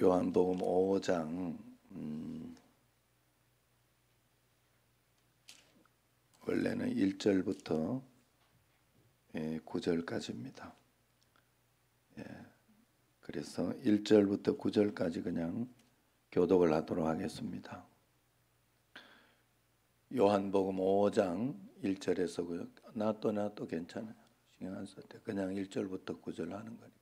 요한복음 5장 음, 원래는 1절부터 예, 9절까지입니다. 예, 그래서 1절부터 9절까지 그냥 교독을 하도록 하겠습니다. 요한복음 5장 1절에서 나 또나 그, 또 괜찮아요. 신경 안 써도 그냥 1절부터 9절 하는 거니까.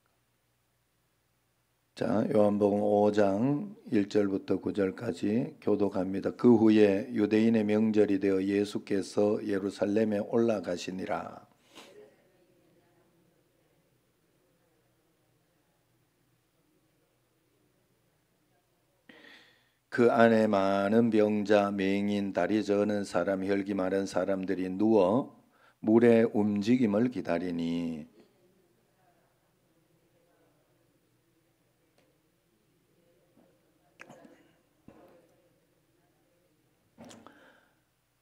자, 요한복음 5장 1절부터 9절까지 교도합니다그 후에 유대인의 명절이 되어 예수께서 예루살렘에 올라가시니라. 그 안에 많은 병자, 맹인, 다리 저는 사람, 혈기 마른 사람들이 누워 물의 움직임을 기다리니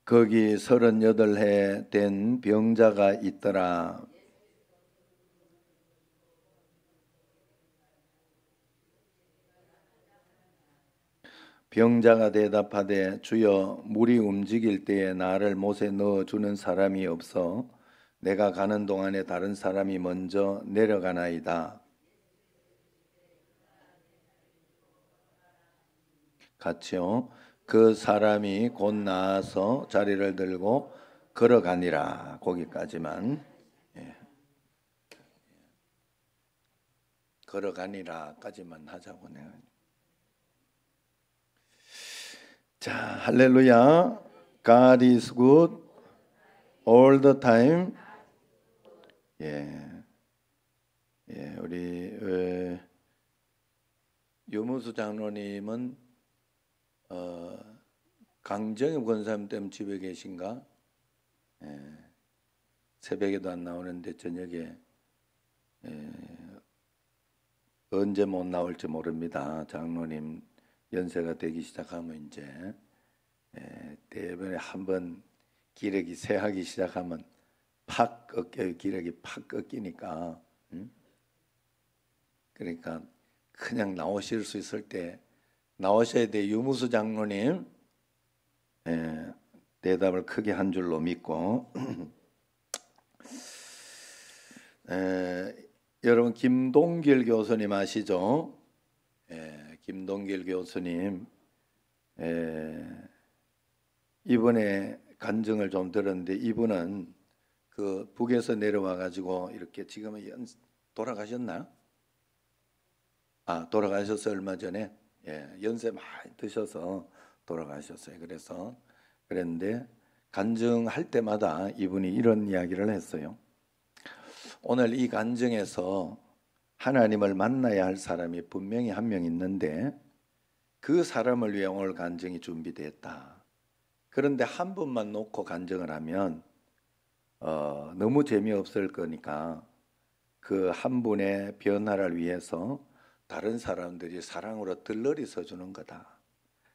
거기 서른여덟 해 된 병자가 있더라. 병자가 대답하되 주여 물이 움직일 때에 나를 못에 넣어 주는 사람이 없어 내가 가는 동안에 다른 사람이 먼저 내려가나이다. 같이요. 그 사람이 곧 나아서 자리를 들고 걸어가니라 거기까지만 예. 걸어가니라까지만 하자고 내가 자 할렐루야 God is good all the time 예, 예 우리 어, 유무수 장로님은 어, 강정엽 권사님 때문에 집에 계신가? 에, 예. 새벽에도 안 나오는데 저녁에 에, 예, 언제 못 나올지 모릅니다. 장로님 연세가 되기 시작하면 이제 에, 예, 대변에 한번 기력이 새하기 시작하면 팍 꺾여요. 기력이 팍 꺾이니까. 응? 음? 그러니까 그냥 나오실 수 있을 때 나오셔야 돼 유무수 장로님 예, 대답을 크게 한 줄로 믿고 에, 예, 여러분 김동길 교수님 아시죠? 에, 예, 김동길 교수님 에, 예, 이번에 간증을 좀 들었는데 이분은 그 북에서 내려와 가지고 이렇게 지금은 돌아가셨나? 아 돌아가셔서 얼마 전에 예, 연세 많이 드셔서 돌아가셨어요. 그래서 그랬는데 간증할 때마다 이분이 이런 이야기를 했어요. 오늘 이 간증에서 하나님을 만나야 할 사람이 분명히 한 명 있는데 그 사람을 위해 오늘 간증이 준비됐다. 그런데 한 분만 놓고 간증을 하면 어, 너무 재미없을 거니까 그 한 분의 변화를 위해서 다른 사람들이 사랑으로 들러리 서주는 거다.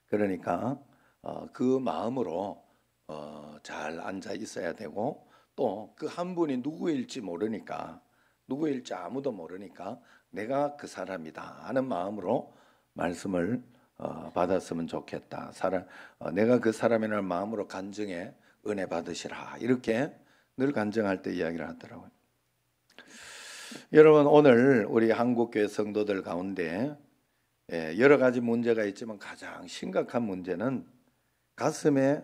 그러니까 어, 그 마음으로 어, 잘 앉아 있어야 되고 또 그 한 분이 누구일지 모르니까 누구일지 아무도 모르니까 내가 그 사람이다 하는 마음으로 말씀을 어, 받았으면 좋겠다. 사람, 어, 내가 그 사람이라는 마음으로 간증해 은혜 받으시라. 이렇게 늘 간증할 때 이야기를 하더라고요. 여러분 오늘 우리 한국교회 성도들 가운데 예, 여러 가지 문제가 있지만 가장 심각한 문제는 가슴에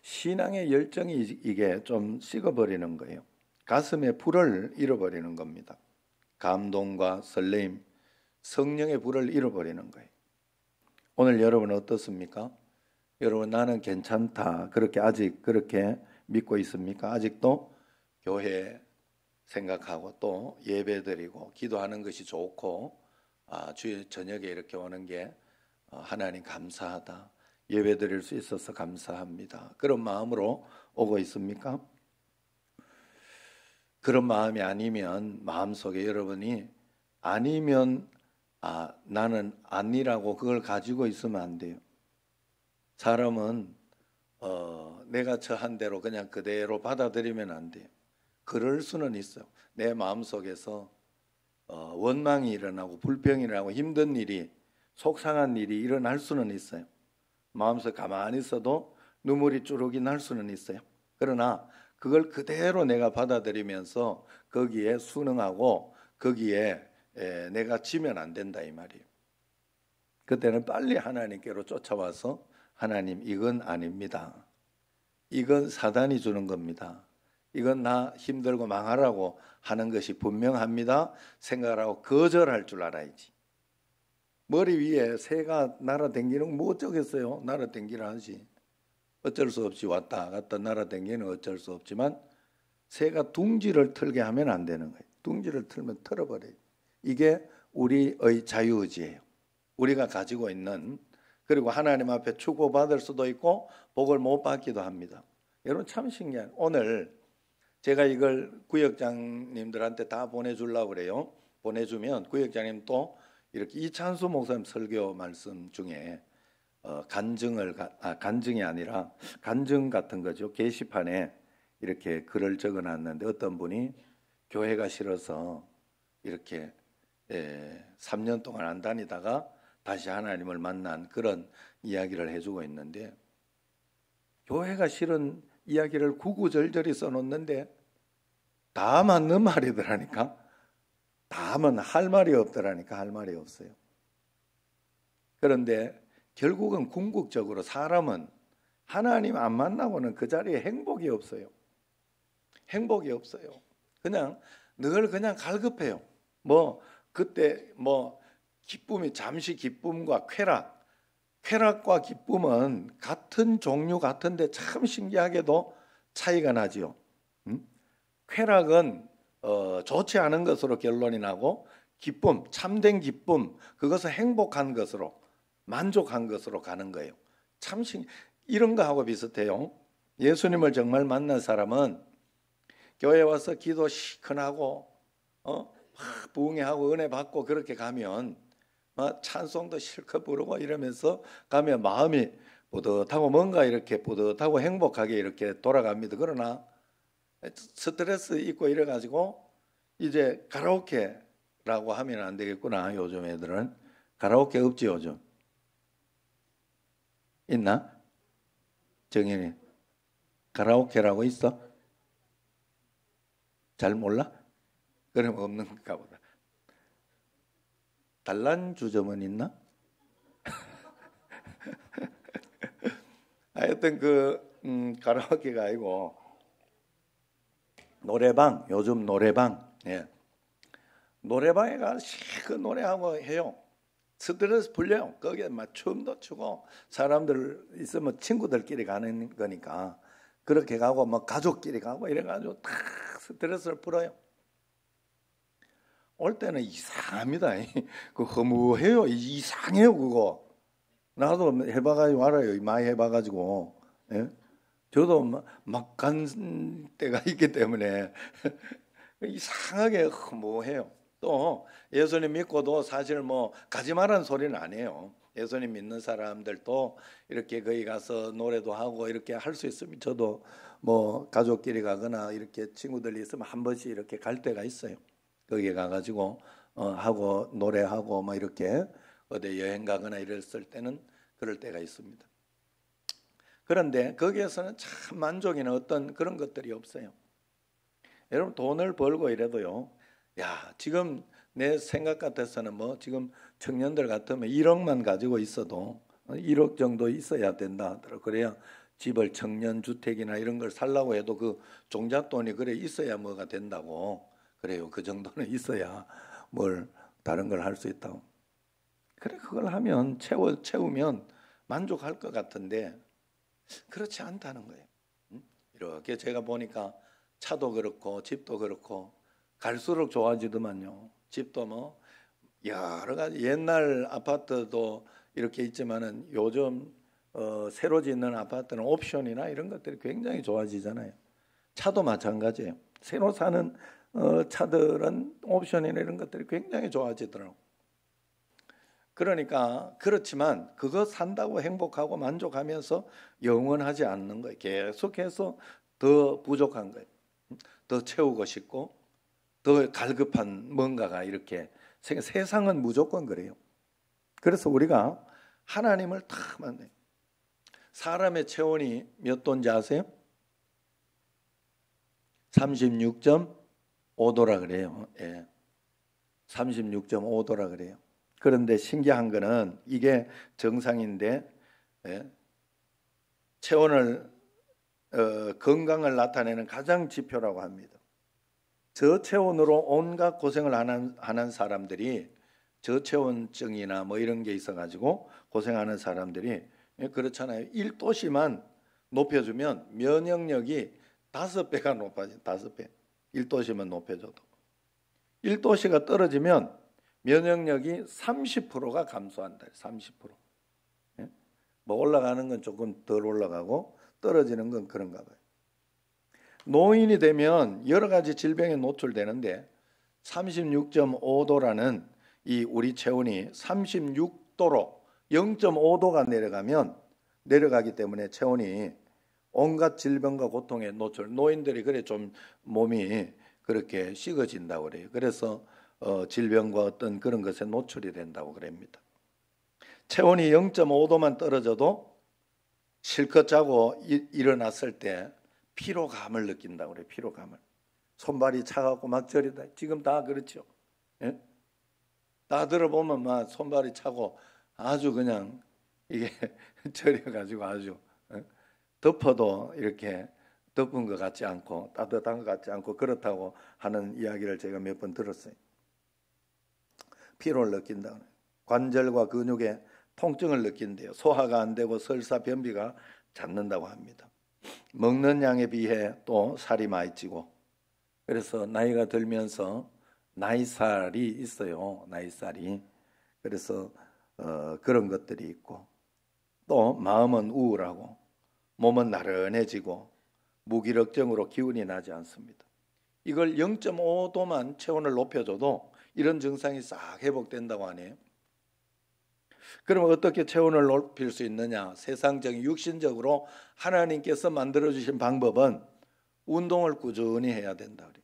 신앙의 열정이 이게 좀 식어버리는 거예요. 가슴에 불을 잃어버리는 겁니다. 감동과 설레임, 성령의 불을 잃어버리는 거예요. 오늘 여러분 어떻습니까? 여러분 나는 괜찮다. 그렇게 아직 그렇게 믿고 있습니까? 아직도 교회 에 생각하고 또 예배드리고 기도하는 것이 좋고 아, 주일 저녁에 이렇게 오는 게 어, 하나님 감사하다 예배드릴 수 있어서 감사합니다 그런 마음으로 오고 있습니까? 그런 마음이 아니면 마음속에 여러분이 아니면 아, 나는 아니라고 그걸 가지고 있으면 안 돼요. 사람은 어, 내가 저한 대로 그냥 그대로 받아들이면 안 돼요. 그럴 수는 있어요. 내 마음속에서 어, 원망이 일어나고 불평이 일어나고 힘든 일이 속상한 일이 일어날 수는 있어요. 마음속 가만히 있어도 눈물이 쭈르기 날 수는 있어요. 그러나 그걸 그대로 내가 받아들이면서 거기에 순응하고 거기 에, 내가 지면 안 된다 이 말이에요. 그때는 빨리 하나님께로 쫓아와서 하나님 이건 아닙니다. 이건 사단이 주는 겁니다. 이건 나 힘들고 망하라고 하는 것이 분명합니다. 생각하고 거절할 줄 알아야지. 머리 위에 새가 날아댕기는 뭐 어쩌겠어요? 날아댕기라 하지. 어쩔 수 없이 왔다 갔다 날아댕기는 어쩔 수 없지만 새가 둥지를 틀게 하면 안 되는 거예요. 둥지를 틀면 털어버려요. 이게 우리의 자유의지예요. 우리가 가지고 있는 그리고 하나님 앞에 추구받을 수도 있고 복을 못 받기도 합니다. 여러분 참 신기한 오늘 제가 이걸 구역장님들한테 다 보내주려고 그래요. 보내주면 구역장님 또 이렇게 이찬수 목사님 설교 말씀 중에 어, 간증을 아, 간증이 아니라 간증 같은 거죠. 게시판에 이렇게 글을 적어놨는데 어떤 분이 교회가 싫어서 이렇게 예, 3년 동안 안 다니다가 다시 하나님을 만난 그런 이야기를 해주고 있는데 교회가 싫은 이야기를 구구절절히 써놓는데 다 맞는 말이더라니까. 다만 할 말이 없더라니까 할 말이 없어요. 그런데 결국은 궁극적으로 사람은 하나님 안 만나고는 그 자리에 행복이 없어요. 행복이 없어요. 그냥 늘 그냥 갈급해요. 뭐 그때 뭐 기쁨이 잠시 기쁨과 쾌락 쾌락과 기쁨은 같은 종류 같은데 참 신기하게도 차이가 나지요. 음? 쾌락은 어, 좋지 않은 것으로 결론이 나고 기쁨, 참된 기쁨, 그것은 행복한 것으로 만족한 것으로 가는 거예요. 참 신, 이런 거하고 비슷해요. 예수님을 정말 만난 사람은 교회 와서 기도 시큰하고 어? 부흥회하고 은혜 받고 그렇게 가면 어? 찬송도 실컷 부르고 이러면서 가면 마음이 뿌듯하고 뭔가 이렇게 뿌듯하고 행복하게 이렇게 돌아갑니다. 그러나 스트레스 있고 이래 가지고 이제 가라오케라고 하면 안 되겠구나. 요즘 애들은 가라오케 없지 요즘. 있나? 정현이 가라오케라고 있어? 잘 몰라? 그럼 없는가 보다. 달란주점은 있나? 하여튼 그 음, 가라오케가 아니고 노래방 요즘 노래방 예. 노래방에 가서 그 노래하고 해요. 스트레스 풀려요. 거기에 막 춤도 추고 사람들 있으면 친구들끼리 가는 거니까 그렇게 가고 뭐 가족끼리 가고 이래가지고 탁 스트레스를 풀어요. 올 때는 이상합니다. 그 허무해요. 이상해요 그거. 나도 해봐가지고 알아요. 많이 해봐가지고. 예? 저도 막 간 때가 있기 때문에 이상하게 허무해요. 또 예수님 믿고도 사실 뭐 가지 말란 소리는 아니에요. 예수님 믿는 사람들도 이렇게 거기 가서 노래도 하고 이렇게 할 수 있으면 저도 뭐 가족끼리 가거나 이렇게 친구들이 있으면 한 번씩 이렇게 갈 때가 있어요. 거기에 가가지고 어, 하고 노래하고 막 이렇게 어디 여행 가거나 이랬을 때는 그럴 때가 있습니다. 그런데 거기에서는 참 만족이나 어떤 그런 것들이 없어요. 여러분 돈을 벌고 이래도요. 야 지금 내 생각 같아서는 뭐 지금 청년들 같으면 1억만 가지고 있어도 1억 어, 정도 있어야 된다 하더라. 그래야 집을 청년 주택이나 이런 걸 살라고 해도 그 종잣돈이 그래 있어야 뭐가 된다고. 그래요. 그 정도는 있어야 뭘 다른 걸 할 수 있다고. 그래 그걸 하면 채워 채우면 만족할 것 같은데 그렇지 않다는 거예요. 이렇게 제가 보니까 차도 그렇고 집도 그렇고 갈수록 좋아지더만요. 집도 뭐 여러 가지 옛날 아파트도 이렇게 있지만은 요즘 어, 새로 짓는 아파트는 옵션이나 이런 것들이 굉장히 좋아지잖아요. 차도 마찬가지예요. 새로 사는 어, 차들은 옵션이나 이런 것들이 굉장히 좋아지더라고. 그러니까 그렇지만 그거 산다고 행복하고 만족하면서 영원하지 않는 거예요. 계속해서 더 부족한 거예요. 더 채우고 싶고 더 갈급한 뭔가가 이렇게 세상은 무조건 그래요. 그래서 우리가 하나님을 다 만나요. 사람의 체온이 몇 도인지 아세요? 36. 36.5도라 그래요. 예. 36.5도라 그래요. 그런데 신기한 거는 이게 정상인데 예. 체온을 어, 건강을 나타내는 가장 지표라고 합니다. 저체온으로 온갖 고생을 하는, 하는 사람들이 저체온증이나 뭐 이런 게 있어가지고 고생하는 사람들이 예, 그렇잖아요. 1도씨만 높여주면 면역력이 다 배가 높아져 5배. 1도시만 높여줘도 1도시가 떨어지면 면역력이 30%가 감소한다. 30%. 예? 뭐 올라가는 건 조금 덜 올라가고 떨어지는 건 그런가 봐요. 노인이 되면 여러 가지 질병에 노출되는데 36.5도라는 이 우리 체온이 36도로 0.5도가 내려가면 내려가기 때문에 체온이 온갖 질병과 고통에 노출. 노인들이 그래 좀 몸이 그렇게 식어진다고 그래요. 그래서 어, 질병과 어떤 그런 것에 노출이 된다고 그럽니다. 체온이 0.5도만 떨어져도 실컷 자고 일, 일어났을 때 피로감을 느낀다고 그래요. 피로감을. 손발이 차갑고 막 저리다. 지금 다 그렇죠. 예? 다 들어보면 막 손발이 차고 아주 그냥 이게 저려가지고 아주 덮어도 이렇게 덮은 것 같지 않고 따뜻한 것 같지 않고 그렇다고 하는 이야기를 제가 몇 번 들었어요. 피로를 느낀다. 관절과 근육에 통증을 느낀대요. 소화가 안 되고 설사 변비가 잡는다고 합니다. 먹는 양에 비해 또 살이 많이 찌고 그래서 나이가 들면서 나이살이 있어요. 나이살이. 그래서 어, 그런 것들이 있고 또 마음은 우울하고 몸은 나른해지고 무기력증으로 기운이 나지 않습니다. 이걸 0.5도만 체온을 높여줘도 이런 증상이 싹 회복된다고 하네요. 그러면 어떻게 체온을 높일 수 있느냐? 세상적인 육신적으로 하나님께서 만들어 주신 방법은 운동을 꾸준히 해야 된다 그래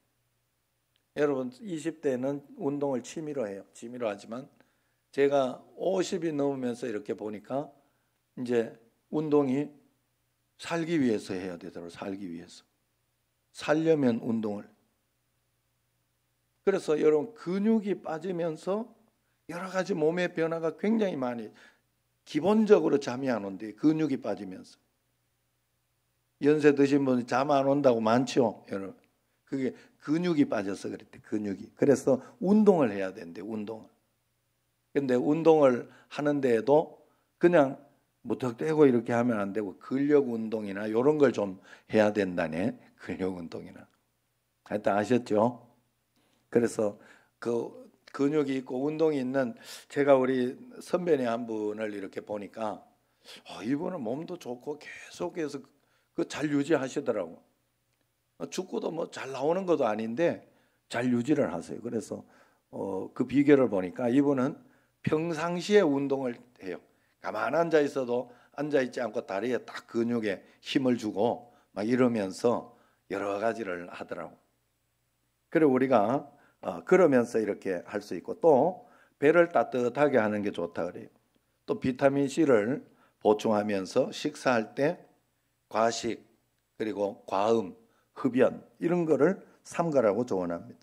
여러분 20대는 운동을 취미로 해요. 취미로 하지만 제가 50이 넘으면서 이렇게 보니까 이제 운동이 살기 위해서 해야 되더라고 살기 위해서. 살려면 운동을. 그래서 여러분 근육이 빠지면서 여러 가지 몸의 변화가 굉장히 많이 기본적으로 잠이 안 온대. 근육이 빠지면서. 연세 드신 분이 잠 안 온다고 많죠, 여러분. 그게 근육이 빠져서 그랬대. 근육이. 그래서 운동을 해야 된대. 운동 근데 운동을 하는데에도 그냥 무턱 떼고 이렇게 하면 안 되고 근력 운동이나 이런 걸 좀 해야 된다네. 근력 운동이나. 하여튼 아셨죠? 그래서 그 근육이 있고 운동이 있는 제가 우리 선배님 한 분을 이렇게 보니까 어, 이분은 몸도 좋고 계속해서 그 잘 유지하시더라고. 어, 축구도 뭐 잘 나오는 것도 아닌데 잘 유지를 하세요. 그래서 어, 그 비결을 보니까 이분은 평상시에 운동을 해요. 가만 앉아 있어도 앉아 있지 않고 다리에 딱 근육에 힘을 주고 막 이러면서 여러 가지를 하더라고. 그래 우리가 어, 그러면서 이렇게 할 수 있고 또 배를 따뜻하게 하는 게 좋다 그래요. 또 비타민 C를 보충하면서 식사할 때 과식 그리고 과음, 흡연 이런 거를 삼가라고 조언합니다.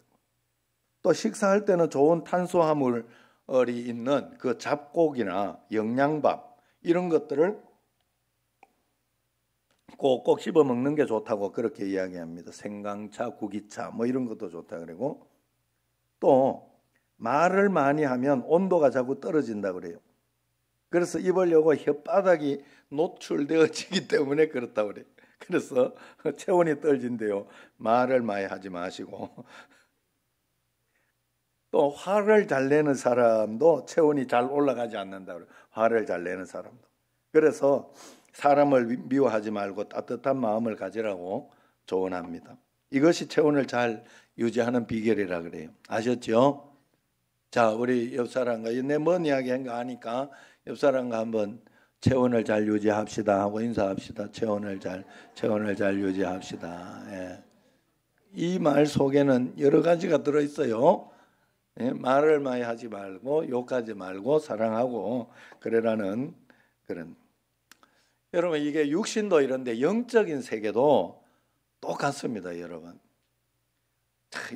또 식사할 때는 좋은 탄수화물 얼이 있는 그 잡곡이나 영양밥 이런 것들을 꼭꼭 씹어 먹는 게 좋다고 그렇게 이야기합니다. 생강차, 구기차 뭐 이런 것도 좋다 그리고 또 말을 많이 하면 온도가 자꾸 떨어진다 그래요. 그래서 입을 려고 혓바닥이 노출되어지기 때문에 그렇다 그래. 그래서 체온이 떨진대요. 말을 많이 하지 마시고 또 화를 잘 내는 사람도 체온이 잘 올라가지 않는다 그래 화를 잘 내는 사람도. 그래서 사람을 미워하지 말고 따뜻한 마음을 가지라고 조언합니다. 이것이 체온을 잘 유지하는 비결이라 그래요. 아셨죠? 자, 우리 옆사람과 내먼 이야기 한거 아니까 옆사람과 한번 체온을 잘 유지합시다 하고 인사합시다. 체온을 잘 체온을 잘 유지합시다. 예. 이말 속에는 여러 가지가 들어 있어요. 예, 말을 많이 하지 말고 욕하지 말고 사랑하고 그래라는 그런 여러분 이게 육신도 이런데 영적인 세계도 똑같습니다, 여러분.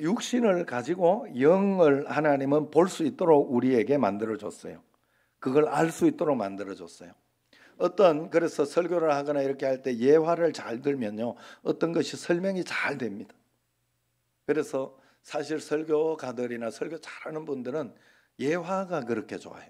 육신을 가지고 영을 하나님은 볼 수 있도록 우리에게 만들어 줬어요. 그걸 알 수 있도록 만들어 줬어요. 어떤 그래서 설교를 하거나 이렇게 할 때 예화를 잘 들면요. 어떤 것이 설명이 잘 됩니다. 그래서 사실 설교가들이나 설교 잘하는 분들은 예화가 그렇게 좋아요.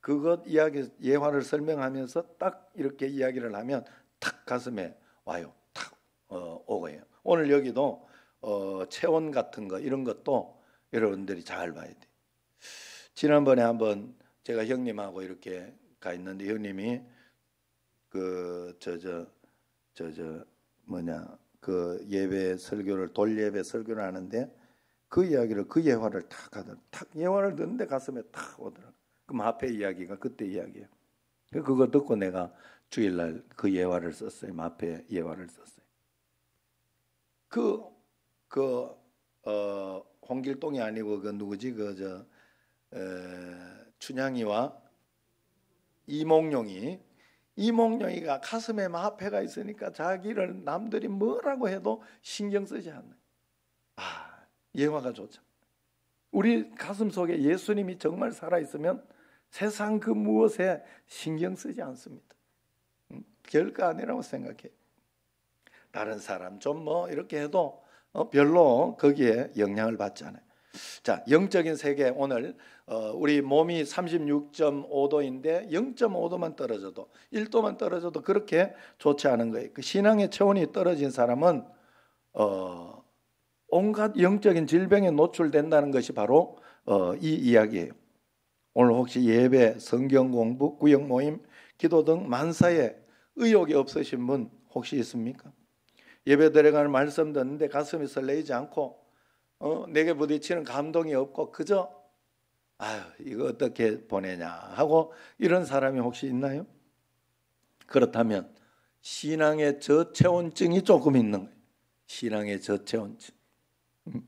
그것 이야기 예화를 설명하면서 딱 이렇게 이야기를 하면 탁 가슴에 와요. 탁 어, 오고요. 오늘 여기도 어, 체온 같은 거 이런 것도 여러분들이 잘 봐야 돼. 지난번에 한번 제가 형님하고 이렇게 가 있는데 형님이 그저저저저 뭐냐 그 예배 설교를 돌예배 설교를 하는데 그 이야기를 그 예화를 탁 하던 탁 예화를 듣는데 가슴에 탁 오더라. 그럼 앞에 이야기가 그때 이야기예요. 그거 듣고 내가 주일날 그 예화를 썼어요. 앞에 예화를 썼어요. 그, 그, 어, 홍길동이 아니고 그 누구지? 그, 저, 에, 춘향이와 이몽룡이 이몽룡이가 가슴에만 화가 있으니까 자기를 남들이 뭐라고 해도 신경 쓰지 않는. 아, 예화가 좋죠. 우리 가슴 속에 예수님이 정말 살아있으면 세상 그 무엇에 신경 쓰지 않습니다. 별거 음, 아니라고 생각해요. 다른 사람 좀 뭐 이렇게 해도 어, 별로 거기에 영향을 받지 않아요. 자, 영적인 세계 오늘 어, 우리 몸이 36.5도인데 0.5도만 떨어져도 1도만 떨어져도 그렇게 좋지 않은 거예요. 그 신앙의 체온이 떨어진 사람은 어, 온갖 영적인 질병에 노출된다는 것이 바로 어, 이 이야기예요. 오늘 혹시 예배, 성경 공부, 구역 모임, 기도 등 만사에 의욕이 없으신 분 혹시 있습니까? 예배 들어가는 말씀 듣는데 가슴이 설레이지 않고 어, 내게 부딪히는 감동이 없고 그저 아유 이거 어떻게 보내냐 하고 이런 사람이 혹시 있나요? 그렇다면 신앙의 저체온증이 조금 있는 거예요. 신앙의 저체온증. 음.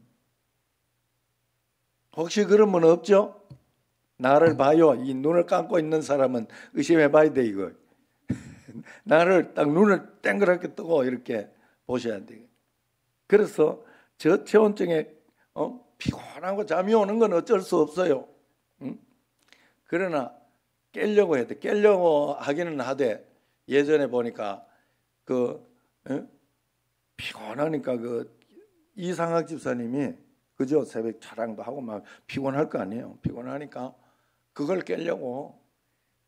혹시 그런 분 없죠? 나를 봐요. 이 눈을 감고 있는 사람은 의심해 봐야 돼, 이거. 나를 딱 눈을 땡그랗게 뜨고 이렇게 보셔야 돼. 그래서 저체온증에 어? 피곤하고 잠이 오는 건 어쩔 수 없어요. 그러나 깰려고 해도 깰려고 하기는 하되 예전에 보니까 그 응? 피곤하니까 그 이상학 집사님이 그저 새벽 자랑도 하고 막 피곤할 거 아니에요. 피곤하니까 그걸 깰려고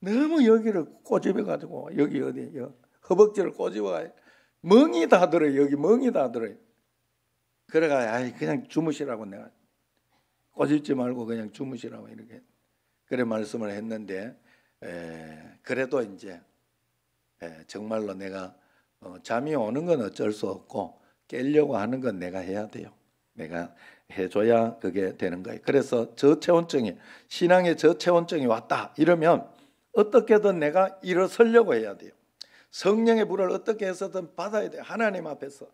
너무 여기를 꼬집어 가지고 여기 어디 허벅지를 꼬집어 가 멍이 다 들어 여기 멍이 다 들어. 그래가 아이 그냥 주무시라고 내가 꼬집지 말고 그냥 주무시라고 이렇게 그래 말씀을 했는데 에, 그래도 이제 에, 정말로 내가 어, 잠이 오는 건 어쩔 수 없고 깰려고 하는 건 내가 해야 돼요. 내가 해줘야 그게 되는 거예요. 그래서 저체온증이 신앙의 저체온증이 왔다 이러면 어떻게든 내가 일어서려고 해야 돼요. 성령의 불을 어떻게 해서든 받아야 돼요. 하나님 앞에서.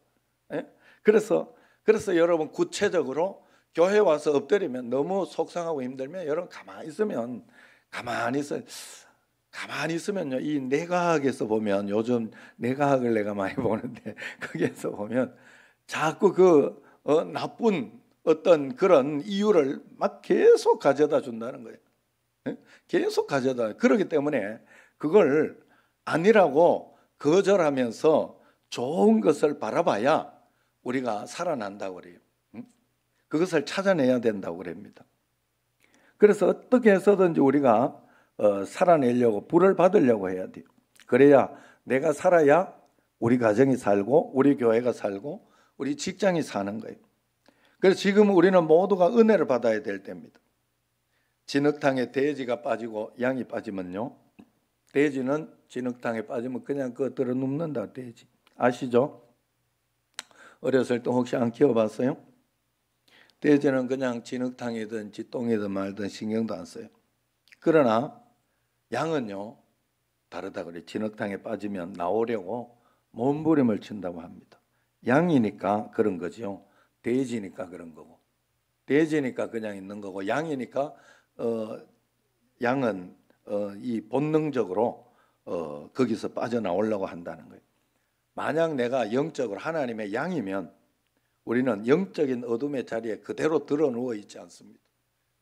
에? 예? 그래서 그래서 여러분 구체적으로 교회 와서 엎드리면 너무 속상하고 힘들면 여러분 가만히 있으면 가만히 있어 가만히 있으면요 이 내과학에서 보면 요즘 내과학을 내가 많이 보는데 거기에서 보면 자꾸 그 어, 나쁜 어떤 그런 이유를 막 계속 가져다 준다는 거예요. 예? 계속 가져다. 그러기 때문에 그걸 아니라고 거절하면서 좋은 것을 바라봐야 우리가 살아난다고 그래요. 그것을 찾아내야 된다고 그럽니다. 그래서 어떻게 해서든지 우리가 어, 살아내려고 불을 받으려고 해야 돼요. 그래야 내가 살아야 우리 가정이 살고 우리 교회가 살고 우리 직장이 사는 거예요. 그래서 지금 우리는 모두가 은혜를 받아야 될 때입니다. 진흙탕에 돼지가 빠지고 양이 빠지면요. 돼지는 진흙탕에 빠지면 그냥 그것들을 눕는다 돼지. 아시죠? 어렸을 때 혹시 안 키워봤어요? 대제는 그냥 진흙탕이든지 똥이든 말든 신경도 안 써요. 그러나 양은요 다르다 그래. 진흙탕에 빠지면 나오려고 몸부림을 친다고 합니다. 양이니까 그런 거지요. 돼지니까 그런 거고. 돼지니까 그냥 있는 거고 양이니까 어, 양은 어, 이 본능적으로 어, 거기서 빠져나오려고 한다는 거예요. 만약 내가 영적으로 하나님의 양이면 우리는 영적인 어둠의 자리에 그대로 드러 누워 있지 않습니다.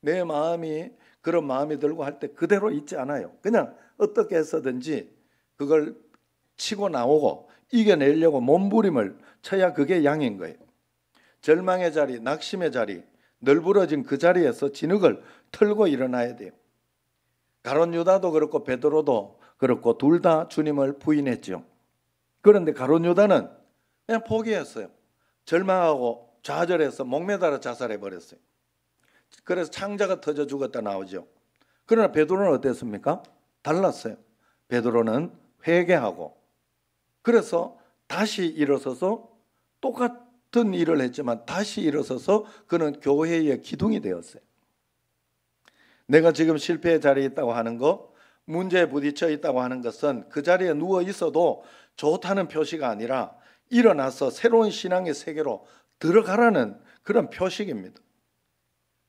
내 마음이 그런 마음이 들고 할 때 그대로 있지 않아요. 그냥 어떻게 해서든지 그걸 치고 나오고 이겨내려고 몸부림을 쳐야 그게 양인 거예요. 절망의 자리, 낙심의 자리, 널브러진 그 자리에서 진흙을 털고 일어나야 돼요. 가론 유다도 그렇고 베드로도 그렇고 둘 다 주님을 부인했죠. 그런데 가론 유다는 그냥 포기했어요. 절망하고 좌절해서 목매달아 자살해 버렸어요. 그래서 창자가 터져 죽었다 나오죠. 그러나 베드로는 어땠습니까? 달랐어요. 베드로는 회개하고 그래서 다시 일어서서 똑같은 일을 했지만 다시 일어서서 그는 교회의 기둥이 되었어요. 내가 지금 실패의 자리에 있다고 하는 것, 문제에 부딪혀 있다고 하는 것은 그 자리에 누워 있어도 좋다는 표시가 아니라 일어나서 새로운 신앙의 세계로 들어가라는 그런 표식입니다.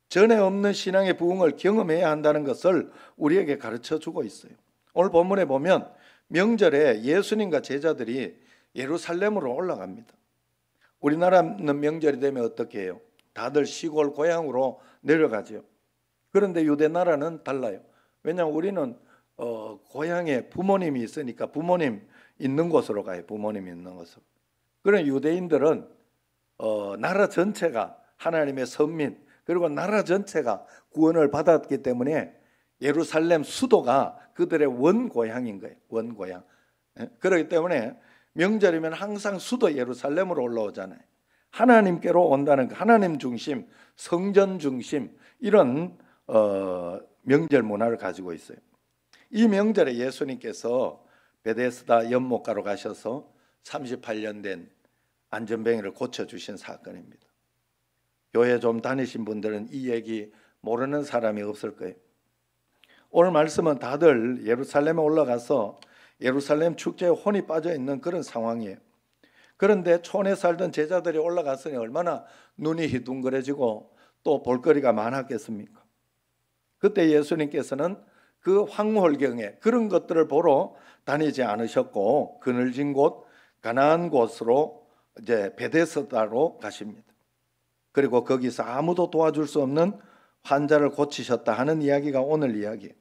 전에 없는 신앙의 부흥을 경험해야 한다는 것을 우리에게 가르쳐 주고 있어요. 오늘 본문에 보면 명절에 예수님과 제자들이 예루살렘으로 올라갑니다. 우리나라는 명절이 되면 어떻게 해요? 다들 시골 고향으로 내려가죠. 그런데 유대 나라는 달라요. 왜냐하면 우리는 어, 고향에 부모님이 있으니까 부모님 있는 곳으로 가요. 부모님 있는 곳으로. 그런 유대인들은 어, 나라 전체가 하나님의 선민 그리고 나라 전체가 구원을 받았기 때문에 예루살렘 수도가 그들의 원고향인 거예요. 원고향. 예? 그렇기 때문에 명절이면 항상 수도 예루살렘으로 올라오잖아요. 하나님께로 온다는 그 하나님 중심, 성전 중심 이런 어, 명절 문화를 가지고 있어요. 이 명절에 예수님께서 베데스다 연못가로 가셔서 38년 된 안전뱅이를 고쳐주신 사건입니다. 교회 좀 다니신 분들은 이 얘기 모르는 사람이 없을 거예요. 오늘 말씀은 다들 예루살렘에 올라가서 예루살렘 축제에 혼이 빠져 있는 그런 상황이에요. 그런데 촌에 살던 제자들이 올라갔으니 얼마나 눈이 희둥거려지고 또 볼거리가 많았겠습니까? 그때 예수님께서는 그 황홀경에 그런 것들을 보러 다니지 않으셨고 그늘진 곳 가나안 곳으로 이제 베데스다로 가십니다. 그리고 거기서 아무도 도와줄 수 없는 환자를 고치셨다 하는 이야기가 오늘 이야기.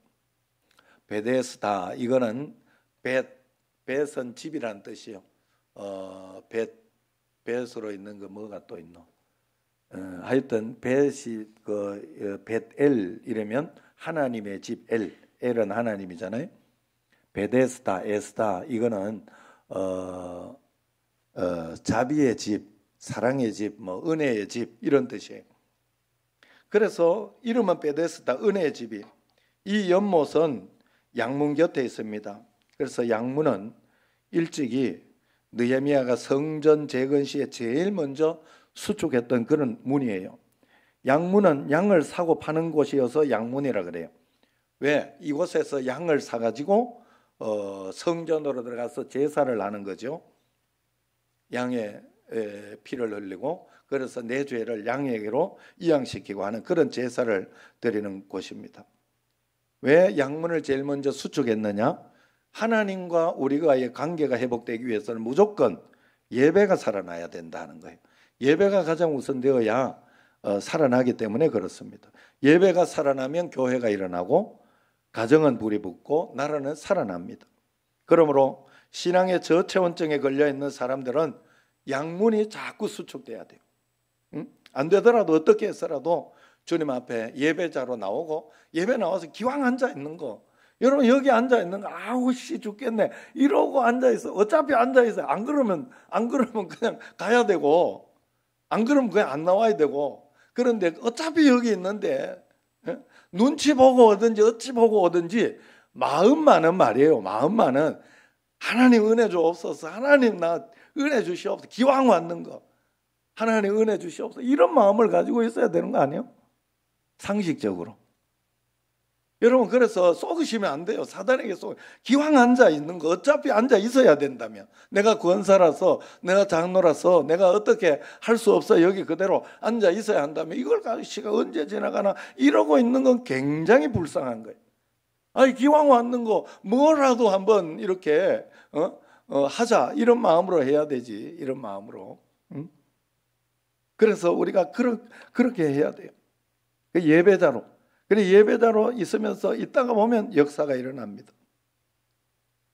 베데스다 이거는 벳 벳은 집이란 뜻이요. 어벳 벳으로 있는 거 그 뭐가 또 있노? 어, 하여튼 벳이 그 어, 벳엘 이러면 하나님의 집 엘. 엘은 하나님이잖아요. 베데스다 에스다 이거는 어, 어, 자비의 집, 사랑의 집, 뭐 은혜의 집 이런 뜻이에요. 그래서 이름은 베데스다 은혜의 집이 이 연못은 양문 곁에 있습니다. 그래서 양문은 일찍이 느헤미야가 성전 재건 시에 제일 먼저 수축했던 그런 문이에요. 양문은 양을 사고 파는 곳이어서 양문이라 그래요. 왜? 이곳에서 양을 사가지고 어, 성전으로 들어가서 제사를 하는 거죠. 양의 에, 피를 흘리고 그래서 내 죄를 양에게로 이양시키고 하는 그런 제사를 드리는 곳입니다. 왜 양문을 제일 먼저 수축했느냐? 하나님과 우리가의 관계가 회복되기 위해서는 무조건 예배가 살아나야 된다는 거예요. 예배가 가장 우선되어야 어, 살아나기 때문에 그렇습니다. 예배가 살아나면 교회가 일어나고 가정은 불이 붙고 나라는 살아납니다. 그러므로 신앙의 저체온증에 걸려 있는 사람들은 양문이 자꾸 수축돼야 돼요. 응? 안 되더라도 어떻게 해서라도 주님 앞에 예배자로 나오고 예배 나와서 기왕 앉아 있는 거 여러분 여기 앉아 있는 거 아우 씨 죽겠네 이러고 앉아 있어 어차피 앉아 있어 안 그러면 안 그러면 그냥 가야 되고 안 그러면 그냥 안 나와야 되고 그런데 어차피 여기 있는데 눈치 보고 오든지 어찌 보고 오든지 마음만은 말이에요. 마음만은 하나님 은혜 주없어서 하나님 나 은혜 주시옵소서. 기왕 왔는 거. 하나님 은혜 주시옵소서. 이런 마음을 가지고 있어야 되는 거 아니에요? 상식적으로. 여러분 그래서 속으시면 안 돼요. 사단에게 속 기왕 앉아 있는 거 어차피 앉아 있어야 된다면 내가 권사라서 내가 장로라서 내가 어떻게 할 수 없어 여기 그대로 앉아 있어야 한다면 이걸 가 시가 언제 지나가나 이러고 있는 건 굉장히 불쌍한 거예요. 아니 기왕 왔는 거 뭐라도 한번 이렇게 어? 어, 하자 이런 마음으로 해야 되지 이런 마음으로. 응? 그래서 우리가 그러, 그렇게 해야 돼요. 그 예배자로. 그래 그러니까 예배자로 있으면서 있다가 보면 역사가 일어납니다.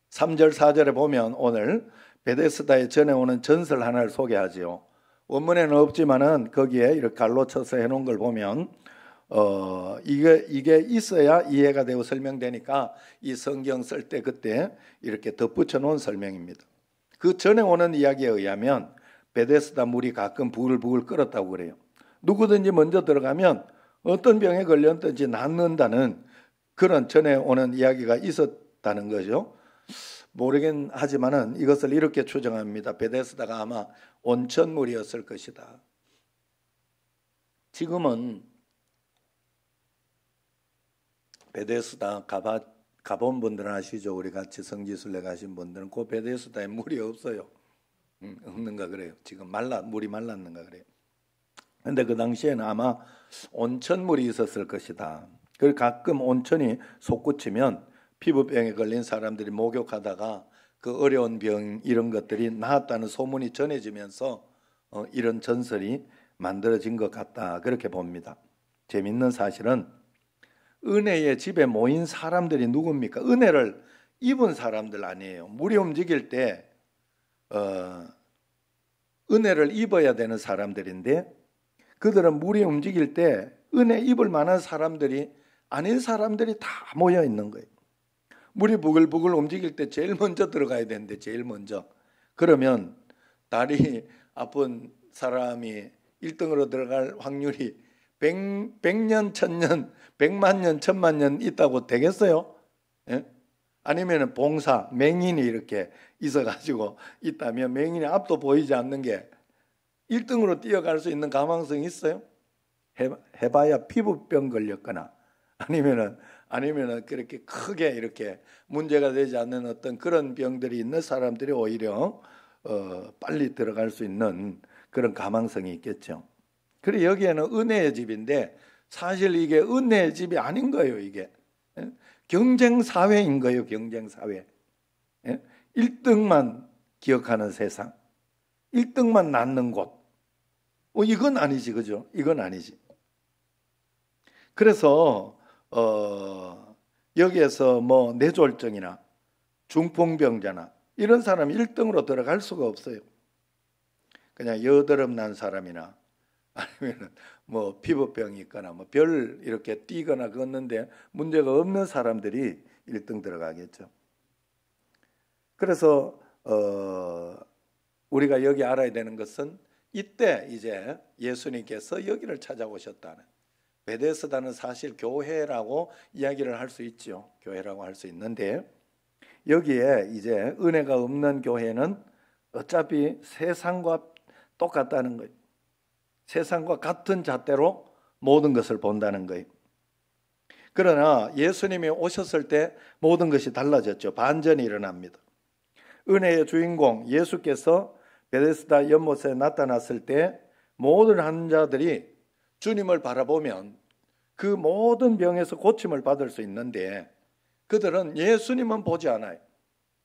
3절 4절에 보면 오늘 베데스다에 전해오는 전설 하나를 소개하지요. 원문에는 없지만은 거기에 이렇게 갈로 쳐서 해놓은 걸 보면 어 이게 이게 있어야 이해가 되고 설명되니까 이 성경 쓸 때 그때 이렇게 덧붙여 놓은 설명입니다. 그 전에 오는 이야기에 의하면 베데스다 물이 가끔 부글부글 끓었다고 그래요. 누구든지 먼저 들어가면 어떤 병에 걸렸든지 낫는다는 그런 전에 오는 이야기가 있었다는 거죠. 모르긴 하지만은 이것을 이렇게 추정합니다. 베데스다가 아마 온천물이었을 것이다. 지금은 베데스다 가봐, 가본 분들은 아시죠? 우리 같이 성지순례 가신 분들은 그 베데스다에 물이 없어요. 없는가 그래요. 지금 말라 물이 말랐는가 그래요. 근데 그 당시에는 아마 온천물이 있었을 것이다. 그리고 가끔 온천이 솟구치면 피부병에 걸린 사람들이 목욕하다가 그 어려운 병 이런 것들이 나았다는 소문이 전해지면서 어, 이런 전설이 만들어진 것 같다 그렇게 봅니다. 재밌는 사실은 은혜의 집에 모인 사람들이 누굽니까? 은혜를 입은 사람들 아니에요. 물이 움직일 때 어, 은혜를 입어야 되는 사람들인데 그들은 물이 움직일 때 은혜 입을 만한 사람들이 아닌 사람들이 다 모여 있는 거예요. 물이 부글부글 움직일 때 제일 먼저 들어가야 되는데 제일 먼저 그러면 다리 아픈 사람이 1등으로 들어갈 확률이 100, 100년, 1000년, 100만 년, 1000만 년 있다고 되겠어요? 예? 아니면 봉사, 맹인이 이렇게 있어가지고 있다면 맹인이 앞도 보이지 않는 게 1등으로 뛰어갈 수 있는 가망성이 있어요? 해, 봐야 피부병 걸렸거나 아니면은 아니면은 그렇게 크게 이렇게 문제가 되지 않는 어떤 그런 병들이 있는 사람들이 오히려 어, 빨리 들어갈 수 있는 그런 가망성이 있겠죠. 그리고 여기에는 은혜의 집인데 사실 이게 은혜의 집이 아닌 거예요, 이게. 예? 경쟁 사회인 거예요, 경쟁 사회. 1등만 예? 기억하는 세상. 1등만 낳는 곳. 어, 이건 아니지, 그죠? 이건 아니지. 그래서 어, 여기에서 뭐 뇌졸중이나 중풍병자나 이런 사람 1등으로 들어갈 수가 없어요. 그냥 여드름 난 사람이나 아니면 뭐 피부병이 있거나 뭐 별 이렇게 뛰거나 걷는데 문제가 없는 사람들이 1등 들어가겠죠. 그래서 어, 우리가 여기 알아야 되는 것은 이때 이제 예수님께서 여기를 찾아오셨다는 베데스다는 사실 교회라고 이야기를 할 수있죠 교회라고 할 수 있는데 여기에 이제 은혜가 없는 교회는 어차피 세상과 똑같다는 거예요. 세상과 같은 잣대로 모든 것을 본다는 거예요. 그러나 예수님이 오셨을 때 모든 것이 달라졌죠. 반전이 일어납니다. 은혜의 주인공 예수께서 베데스다 연못에 나타났을 때 모든 환자들이 주님을 바라보면 그 모든 병에서 고침을 받을 수 있는데 그들은 예수님은 보지 않아요.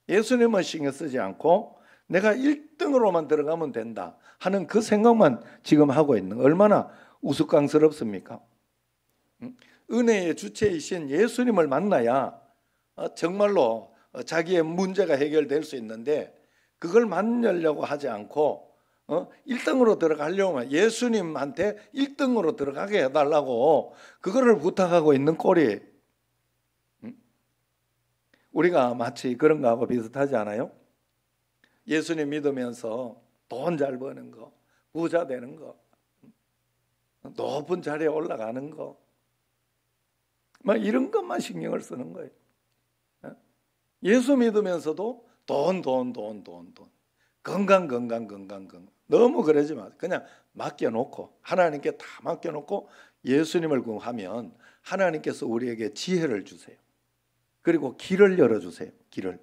예수님은 신경 쓰지 않고 내가 1등으로만 들어가면 된다 하는 그 생각만 지금 하고 있는 얼마나 우스꽝스럽습니까? 은혜의 주체이신 예수님을 만나야 어, 정말로 어, 자기의 문제가 해결될 수 있는데 그걸 만들려고 하지 않고 어? 1등으로 들어가려면 예수님한테 1등으로 들어가게 해달라고 그거를 부탁하고 있는 꼴이 음? 우리가 마치 그런 거하고 비슷하지 않아요? 예수님 믿으면서 돈 잘 버는 거, 부자 되는 거, 높은 자리에 올라가는 거, 막 이런 것만 신경을 쓰는 거예요. 어? 예수 믿으면서도 돈, 돈, 돈, 돈, 돈. 건강, 건강, 건강, 건강. 너무 그러지 마. 그냥 맡겨놓고 하나님께 다 맡겨놓고 예수님을 구하면 하나님께서 우리에게 지혜를 주세요. 그리고 길을 열어주세요. 길을.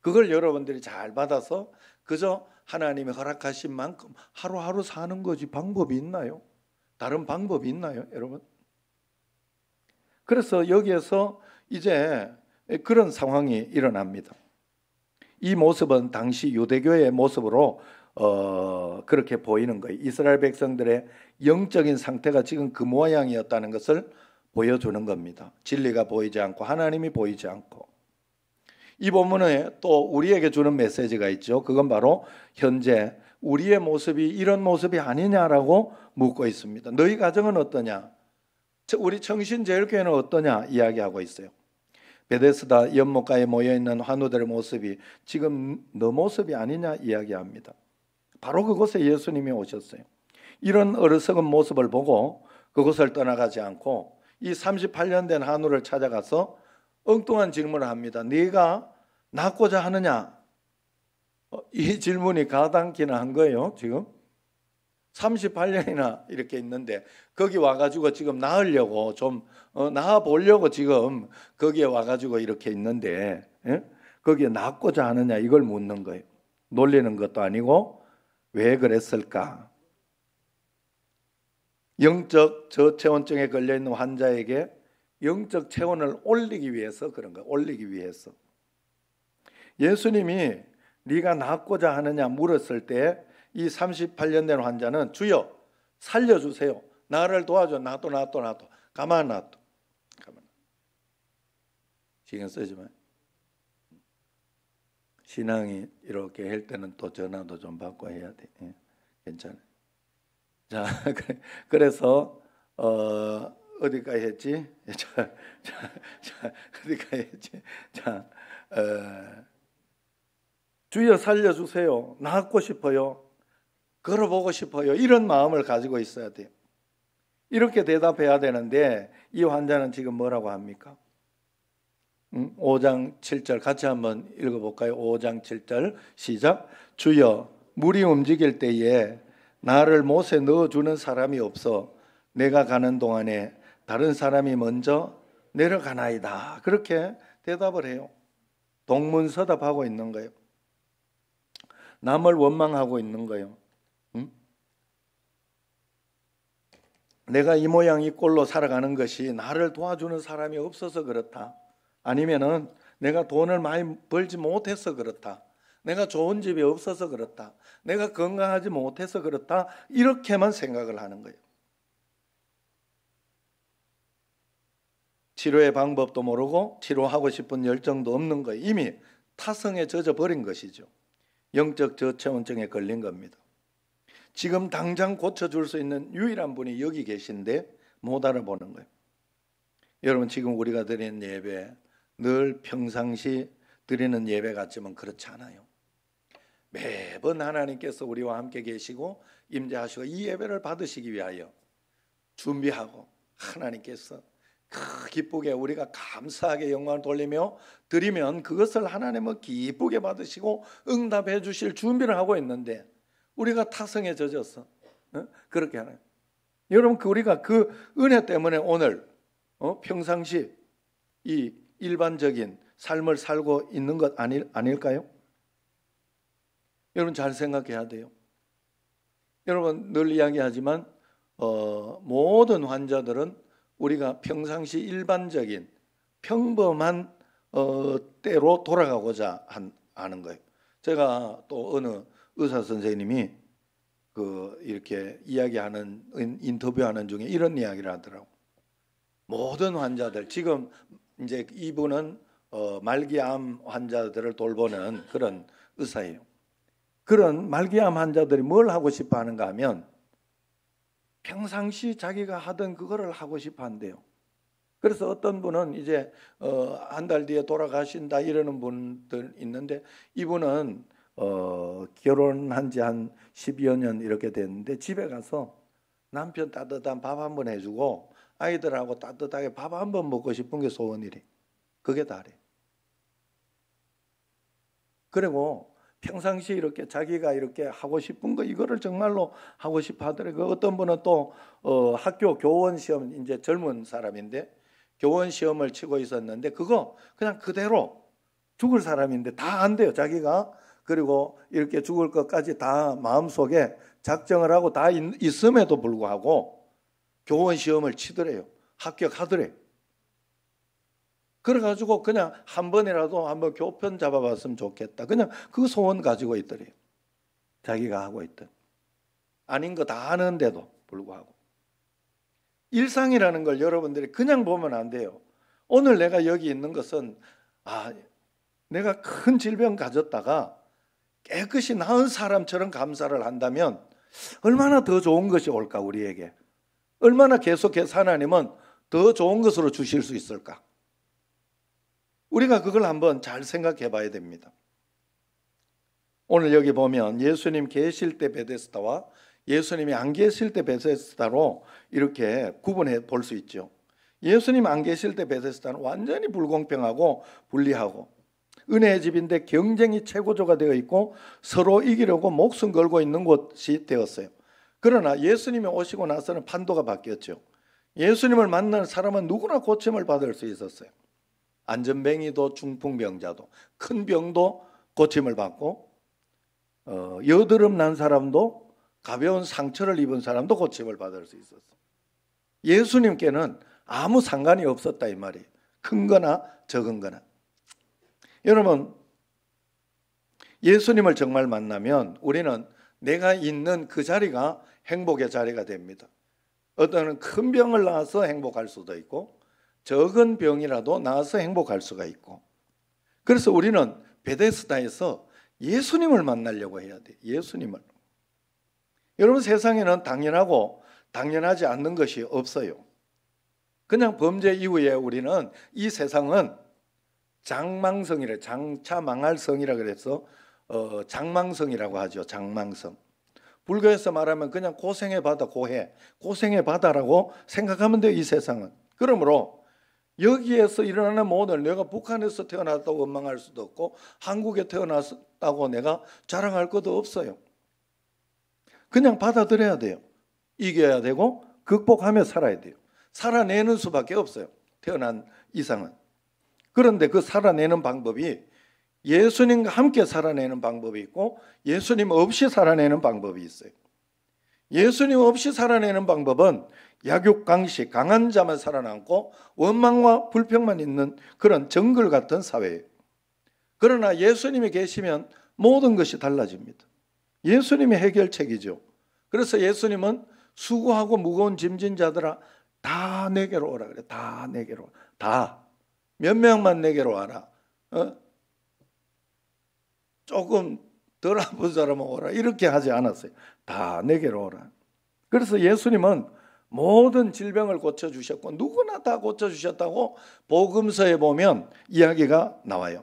그걸 여러분들이 잘 받아서 그저 하나님이 허락하신 만큼 하루하루 사는 거지 방법이 있나요? 다른 방법이 있나요, 여러분? 그래서 여기에서 이제 그런 상황이 일어납니다. 이 모습은 당시 유대교의 모습으로 어, 그렇게 보이는 거예요. 이스라엘 백성들의 영적인 상태가 지금 그 모양이었다는 것을 보여주는 겁니다. 진리가 보이지 않고 하나님이 보이지 않고 이 본문에 또 우리에게 주는 메시지가 있죠. 그건 바로 현재 우리의 모습이 이런 모습이 아니냐라고 묻고 있습니다. 너희 가정은 어떠냐? 우리 청신제일교회는 어떠냐 이야기하고 있어요. 베데스다 연못가에 모여 있는 환우들의 모습이 지금 너 모습이 아니냐 이야기합니다. 바로 그곳에 예수님이 오셨어요. 이런 어리석은 모습을 보고 그곳을 떠나가지 않고 이 38년 된 한우를 찾아가서 엉뚱한 질문을 합니다. 네가 낳고자 하느냐? 어, 이 질문이 가당키나 한 거예요, 지금. 38년이나 이렇게 있는데 거기 와가지고 지금 낳으려고 좀 어, 나와 보려고 지금 거기에 와가지고 이렇게 있는데 예? 거기에 낳고자 하느냐 이걸 묻는 거예요. 놀리는 것도 아니고 왜 그랬을까? 영적 저체온증에 걸려 있는 환자에게 영적 체온을 올리기 위해서 그런 거예요. 올리기 위해서. 예수님이 네가 낳고자 하느냐 물었을 때 이 38년 된 환자는 주여 살려주세요. 나를 도와줘. 나도 나도 나도 가만 놔둬. 신경 쓰지 마. 신앙이 이렇게 할 때는 또 전화도 좀 받고 해야 돼. 예, 괜찮아. 자, 그래, 서 어, 디까지 했지? 자, 자, 자, 어디까지 했지? 자, 어, 주여 살려주세요. 나고 싶어요. 걸어보고 싶어요. 이런 마음을 가지고 있어야 돼 이렇게 대답해야 되는데 이 환자는 지금 뭐라고 합니까? 5장 7절 같이 한번 읽어볼까요? 5장 7절 시작. 주여 물이 움직일 때에 나를 못에 넣어주는 사람이 없어 내가 가는 동안에 다른 사람이 먼저 내려가나이다. 그렇게 대답을 해요. 동문서답하고 있는 거예요. 남을 원망하고 있는 거예요. 응? 내가 이 모양 이 꼴로 살아가는 것이 나를 도와주는 사람이 없어서 그렇다. 아니면은 내가 돈을 많이 벌지 못해서 그렇다. 내가 좋은 집이 없어서 그렇다. 내가 건강하지 못해서 그렇다. 이렇게만 생각을 하는 거예요. 치료의 방법도 모르고 치료하고 싶은 열정도 없는 거예요. 이미 타성에 젖어 버린 것이죠. 영적 저체온증에 걸린 겁니다. 지금 당장 고쳐줄 수 있는 유일한 분이 여기 계신데 못 알아보는 거예요. 여러분 지금 우리가 드리는 예배 늘 평상시 드리는 예배 같지만 그렇지 않아요. 매번 하나님께서 우리와 함께 계시고 임재하시고 이 예배를 받으시기 위하여 준비하고 하나님께서 그 기쁘게 우리가 감사하게 영광을 돌리며 드리면 그것을 하나님은 기쁘게 받으시고 응답해 주실 준비를 하고 있는데 우리가 타성에 젖어서 그렇게 하는 여러분 그 우리가 그 은혜 때문에 오늘 어? 평상시 이 일반적인 삶을 살고 있는 것 아닐, 아닐까요? 여러분 잘 생각해야 돼요. 여러분 늘 이야기하지만 어, 모든 환자들은 우리가 평상시 일반적인 평범한 어, 때로 돌아가고자 한, 하는 거예요. 제가 또 어느 의사 선생님이 그 이렇게 이야기하는 인터뷰하는 중에 이런 이야기를 하더라고. 모든 환자들 지금 이제 이분은 어, 말기암 환자들을 돌보는 그런 의사예요. 그런 말기암 환자들이 뭘 하고 싶어 하는가 하면 평상시 자기가 하던 그거를 하고 싶어 한대요. 그래서 어떤 분은 이제 어, 한달 뒤에 돌아가신다 이러는 분들 있는데 이분은 어, 결혼한 지 한 12여 년 이렇게 됐는데 집에 가서 남편 따뜻한 밥 한 번 해주고 아이들하고 따뜻하게 밥 한 번 먹고 싶은 게 소원이래. 그게 다래. 그리고 평상시에 이렇게 자기가 이렇게 하고 싶은 거 이거를 정말로 하고 싶어 하더래. 그 어떤 분은 또 어, 학교 교원 시험 이제 젊은 사람인데 교원 시험을 치고 있었는데 그거 그냥 그대로 죽을 사람인데 다 안 돼요. 자기가 그리고 이렇게 죽을 것까지 다 마음속에 작정을 하고 다 있, 음에도 불구하고 교원 시험을 치더래요. 합격하더래. 그래가지고 그냥 한 번이라도 한 번 교편 잡아봤으면 좋겠다. 그냥 그 소원 가지고 있더래요. 자기가 하고 있던. 아닌 거 다 아는데도 불구하고. 일상이라는 걸 여러분들이 그냥 보면 안 돼요. 오늘 내가 여기 있는 것은, 아, 내가 큰 질병 가졌다가 깨끗이 나은 사람처럼 감사를 한다면 얼마나 더 좋은 것이 올까, 우리에게. 얼마나 계속해서 하나님은 더 좋은 것으로 주실 수 있을까? 우리가 그걸 한번 잘 생각해 봐야 됩니다. 오늘 여기 보면 예수님 계실 때 베데스다와 예수님이 안 계실 때 베데스다로 이렇게 구분해 볼 수 있죠. 예수님 안 계실 때 베데스다는 완전히 불공평하고 불리하고 은혜의 집인데 경쟁이 최고조가 되어 있고 서로 이기려고 목숨 걸고 있는 곳이 되었어요. 그러나 예수님이 오시고 나서는 판도가 바뀌었죠. 예수님을 만난 사람은 누구나 고침을 받을 수 있었어요. 안전뱅이도 중풍병자도 큰 병도 고침을 받고 어, 여드름 난 사람도 가벼운 상처를 입은 사람도 고침을 받을 수 있었어요. 예수님께는 아무 상관이 없었다 이 말이에요. 큰 거나 적은 거나. 여러분 예수님을 정말 만나면 우리는 내가 있는 그 자리가 행복의 자리가 됩니다. 어떤 큰 병을 나아서 행복할 수도 있고 적은 병이라도 나아서 행복할 수가 있고 그래서 우리는 베데스다에서 예수님을 만나려고 해야 돼. 예수님을. 여러분 세상에는 당연하고 당연하지 않는 것이 없어요. 그냥 범죄 이후에 우리는 이 세상은 장망성이래 장차 망할 성이라 그래서 어, 장망성이라고 하죠. 장망성. 불교에서 말하면 그냥 고생해 받아 고해 고생해 받아라고 생각하면 돼 이 세상은 그러므로 여기에서 일어나는 모든 내가 북한에서 태어났다고 원망할 수도 없고 한국에 태어났다고 내가 자랑할 것도 없어요 그냥 받아들여야 돼요 이겨야 되고 극복하며 살아야 돼요 살아내는 수밖에 없어요 태어난 이상은 그런데 그 살아내는 방법이 예수님과 함께 살아내는 방법이 있고 예수님 없이 살아내는 방법이 있어요. 예수님 없이 살아내는 방법은 약육강식 강한 자만 살아남고 원망과 불평만 있는 그런 정글 같은 사회예요. 그러나 예수님이 계시면 모든 것이 달라집니다. 예수님이 해결책이죠. 그래서 예수님은 수고하고 무거운 짐진 자들아 다 내게로 오라 그래. 다 내게로. 다. 몇 명만 내게로 와라. 어? 조금 덜 아픈 사람은 오라. 이렇게 하지 않았어요. 다 내게로 오라. 그래서 예수님은 모든 질병을 고쳐주셨고 누구나 다 고쳐주셨다고 복음서에 보면 이야기가 나와요.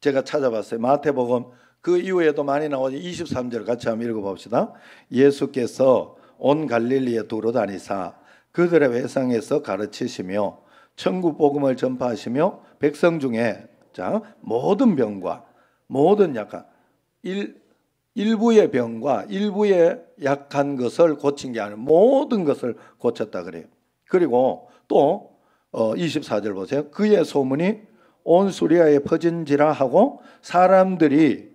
제가 찾아봤어요. 마태복음 그 이후에도 많이 나오죠. 23절 같이 한번 읽어봅시다. 예수께서 온 갈릴리에 돌아다니사 그들의 회상에서 가르치시며 천국 복음을 전파하시며 백성 중에 자 모든 병과 모든 약한 일, 일부의 병과 일부의 약한 것을 고친 게 아니라 모든 것을 고쳤다 그래요. 그리고 또 어, 24절 보세요. 그의 소문이 온 수리아에 퍼진지라 하고 사람들이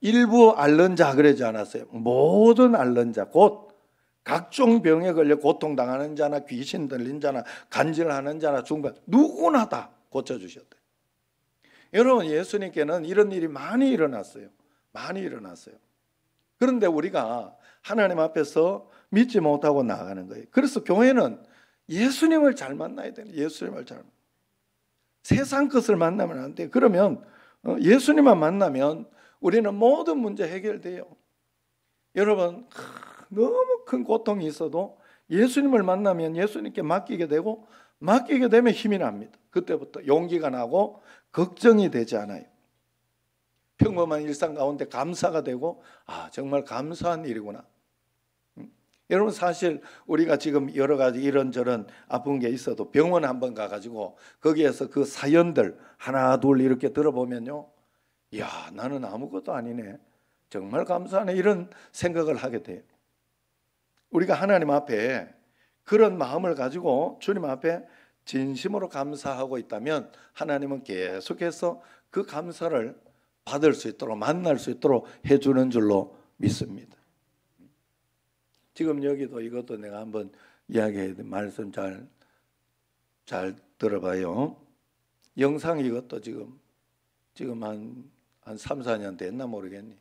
일부 앓는 자 그러지 않았어요. 모든 앓는 자, 곧 각종 병에 걸려 고통당하는 자나 귀신 들린 자나 간질하는 자나 중간 누구나 다 고쳐주셨다. 여러분 예수님께는 이런 일이 많이 일어났어요. 많이 일어났어요. 그런데 우리가 하나님 앞에서 믿지 못하고 나가는 거예요. 그래서 교회는 예수님을 잘 만나야 돼요. 예수님을 잘 세상 것을 만나면 안 돼요. 그러면 어, 예수님만 만나면 우리는 모든 문제 해결돼요. 여러분 너무 큰 고통이 있어도 예수님을 만나면 예수님께 맡기게 되고 맡기게 되면 힘이 납니다. 그때부터 용기가 나고 걱정이 되지 않아요. 평범한 일상 가운데 감사가 되고 아 정말 감사한 일이구나. 음? 여러분 사실 우리가 지금 여러 가지 이런저런 아픈 게 있어도 병원 한번 가가지고 거기에서 그 사연들 하나 둘 이렇게 들어보면요, 야 나는 아무것도 아니네. 정말 감사하네 이런 생각을 하게 돼요. 우리가 하나님 앞에 그런 마음을 가지고 주님 앞에 진심으로 감사하고 있다면 하나님은 계속해서 그 감사를 받을 수 있도록 만날 수 있도록 해주는 줄로 믿습니다. 지금 여기도 이것도 내가 한번 이야기해 말씀 잘 잘 들어봐요. 영상 이것도 지금 지금 한한 3, 4년 됐나 모르겠니.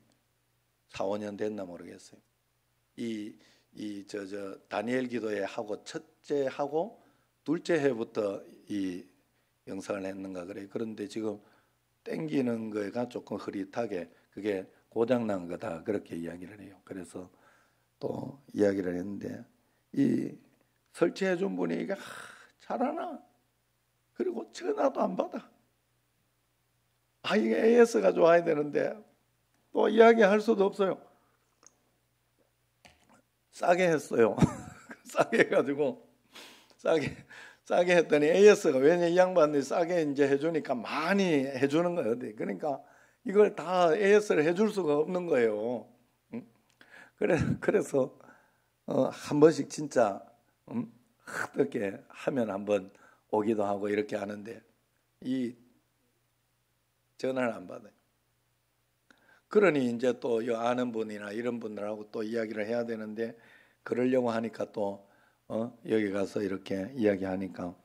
4, 5년 됐나 모르겠어요. 이 이 저 저 다니엘 기도회 하고 첫째 하고 둘째 해부터 이 영상을 했는가 그래. 그런데 지금 땡기는 거가 조금 흐릿하게 그게 고장 난 거다 그렇게 이야기를 해요. 그래서 또 이야기를 했는데 이 설치해 준 분이 이게 아, 잘하나 그리고 전화도 안 받아. 아 이게 AS가 좋아야 되는데 또 이야기할 수도 없어요. 싸게 했어요. 싸게 해가지고 싸게 싸게 했더니 AS가 왜냐 이 양반들이 싸게 이제 해주니까 많이 해주는 거예요. 그러니까 이걸 다 AS를 해줄 수가 없는 거예요. 그래 그래서 어, 한 번씩 진짜 음, 어떻게 하면 한 번 오기도 하고 이렇게 하는데 이 전화를 안 받아요. 그러니 이제 또 아는 분이나 이런 분들하고 또 이야기를 해야 되는데 그러려고 하니까 또 어? 여기 가서 이렇게 이야기하니까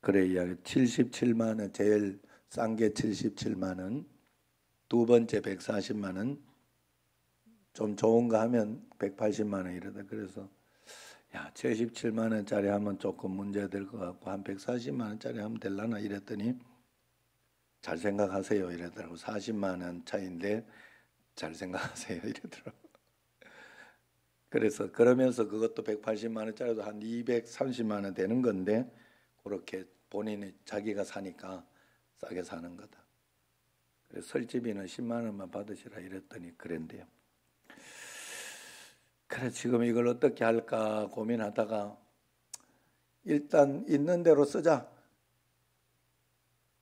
그래 이야기 77만 원 제일 싼 게 77만 원, 두 번째 140만 원, 좀 좋은 거 하면 180만 원 이러다 그래서 야 77만 원짜리 하면 조금 문제 될 것 같고 한 140만 원짜리 하면 될라나 이랬더니 잘 생각하세요 이러더라고 40만 원 차인데 잘 생각하세요 이러더라고. 그래서 그러면서 그것도 180만 원짜리도 한 230만 원 되는 건데 그렇게 본인이 자기가 사니까 싸게 사는 거다. 그래서 설치비는 10만 원만 받으시라 이랬더니 그랬대요. 그래 지금 이걸 어떻게 할까 고민하다가 일단 있는 대로 쓰자.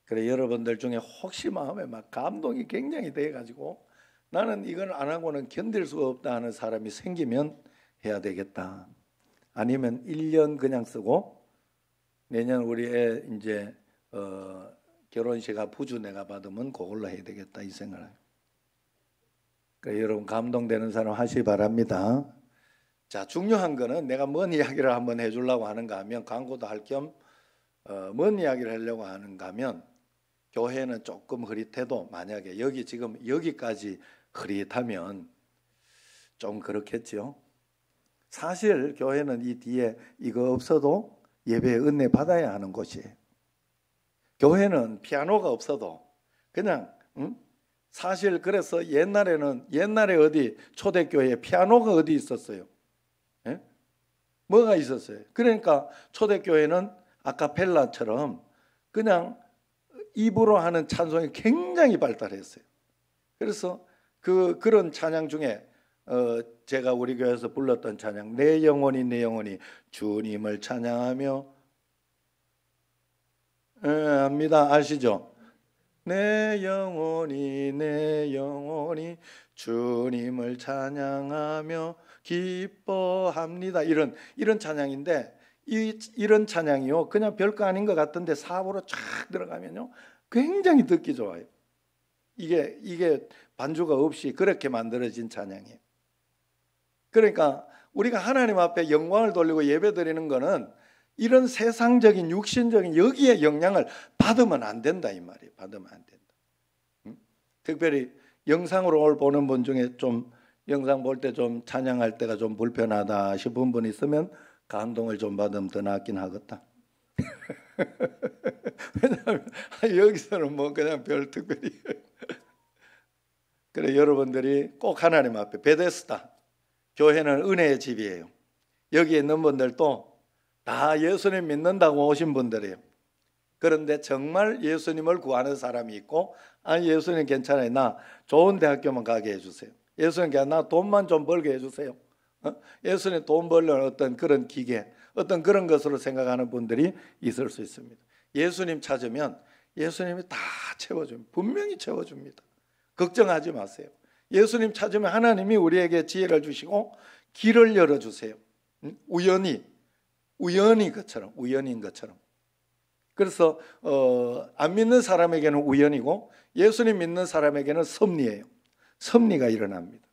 그래 여러분들 중에 혹시 마음에 막 감동이 굉장히 돼 가지고 나는 이건안 하고는 견딜 수가 없다 하는 사람이 생기면 해야 되겠다. 아니면 1년 그냥 쓰고 내년 우리 의 이제 어 결혼식가 부주 내가 받으면 그걸로 해야 되겠다 이 생각을. 그러니까 여러분 감동되는 사람 하시 기 바랍니다. 자 중요한 거는 내가 뭔 이야기를 한번 해주려고 하는가 하면 광고도 할 겸뭔 어, 이야기를 하려고 하는가 하면 교회는 조금 흐릿해도 만약에 여기 지금 여기까지 흐릿하면 좀 그렇겠죠. 사실 교회는 이 뒤에 이거 없어도 예배의 은혜 받아야 하는 곳이에요. 교회는 피아노가 없어도 그냥 음? 사실 그래서 옛날에는 옛날에 어디 초대교회 피아노가 어디 있었어요? 예? 뭐가 있었어요? 그러니까 초대교회는 아카펠라처럼 그냥 입으로 하는 찬송이 굉장히 발달했어요. 그래서 그 그런 찬양 중에 어, 제가 우리 교회에서 불렀던 찬양 내 영혼이 내 영혼이 주님을 찬양하며 에, 예, 압니다 아시죠? 내 영혼이 내 영혼이 주님을 찬양하며 기뻐합니다 이런 이런 찬양인데 이, 이런 찬양이요 그냥 별거 아닌 것 같은데 사보로 쫙 들어가면요 굉장히 듣기 좋아요 이게 이게 반주가 없이 그렇게 만들어진 찬양이에요. 그러니까 우리가 하나님 앞에 영광을 돌리고 예배드리는 것은 이런 세상적인 육신적인 여기에 영향을 받으면 안 된다 이 말이에요. 받으면 안 된다. 특별히 영상으로 오 보는 분 중에 좀 영상 볼 때 좀 찬양할 때가 좀 불편하다 싶은 분 있으면 감동을 좀 받으면 더 낫긴 하겠다. 왜냐하면 여기서는 뭐 그냥 별 특별히 그래 여러분들이 꼭 하나님 앞에 베데스다 교회는 은혜의 집이에요. 여기 있는 분들도 다 예수님 믿는다고 오신 분들이에요. 그런데 정말 예수님을 구하는 사람이 있고 아 예수님 괜찮아요. 나 좋은 대학교만 가게 해주세요. 예수님 그냥 나 돈만 좀 벌게 해주세요. 어? 예수님 돈 벌는 려 어떤 그런 기계 어떤 그런 것으로 생각하는 분들이 있을 수 있습니다. 예수님 찾으면 예수님이 다 채워줍니다. 분명히 채워줍니다. 걱정하지 마세요. 예수님 찾으면 하나님이 우리에게 지혜를 주시고 길을 열어주세요. 우연히, 우연히 것처럼, 우연인 것처럼. 그래서 어, 안 믿는 사람에게는 우연이고 예수님 믿는 사람에게는 섭리예요. 섭리가 일어납니다.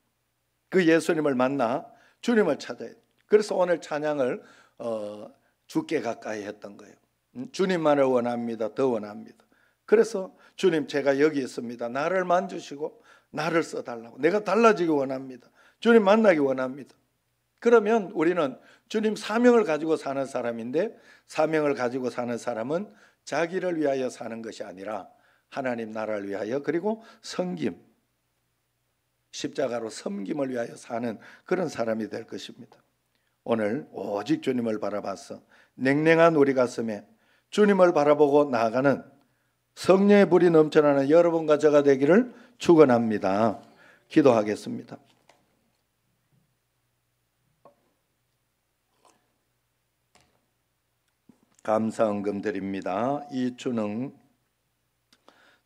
그 예수님을 만나 주님을 찾아요 그래서 오늘 찬양을 어, 주께 가까이 했던 거예요. 주님만을 원합니다. 더 원합니다. 그래서 주님 제가 여기 있습니다. 나를 만주시고 나를 써달라고. 내가 달라지기 원합니다. 주님 만나기 원합니다. 그러면 우리는 주님 사명을 가지고 사는 사람인데 사명을 가지고 사는 사람은 자기를 위하여 사는 것이 아니라 하나님 나라를 위하여 그리고 섬김 십자가로 섬김을 위하여 사는 그런 사람이 될 것입니다. 오늘 오직 주님을 바라봐서 냉랭한 우리 가슴에 주님을 바라보고 나아가는 성령의 불이 넘쳐나는 여러분과 제가 되기를 축원합니다. 기도하겠습니다. 감사 헌금 드립니다. 이춘흥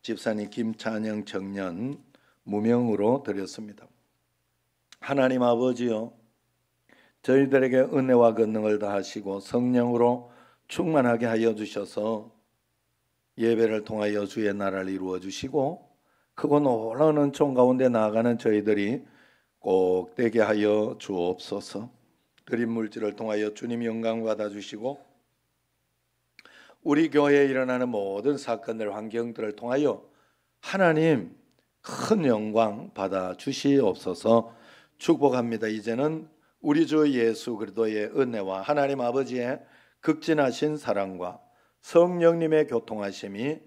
집사님 김찬영 청년 무명으로 드렸습니다. 하나님 아버지요 저희들에게 은혜와 권능을 다하시고 성령으로 충만하게 하여 주셔서 예배를 통하여 주의 나라를 이루어 주시고 크고 놀라운 은총 가운데 나아가는 저희들이 꼭 되게 하여 주옵소서. 드린 물질을 통하여 주님 영광 받아 주시고 우리 교회에 일어나는 모든 사건들 환경들을 통하여 하나님 큰 영광 받아 주시옵소서. 축복합니다. 이제는 우리 주 예수 그리스도의 은혜와 하나님 아버지의 극진하신 사랑과 성령님의 교통하심이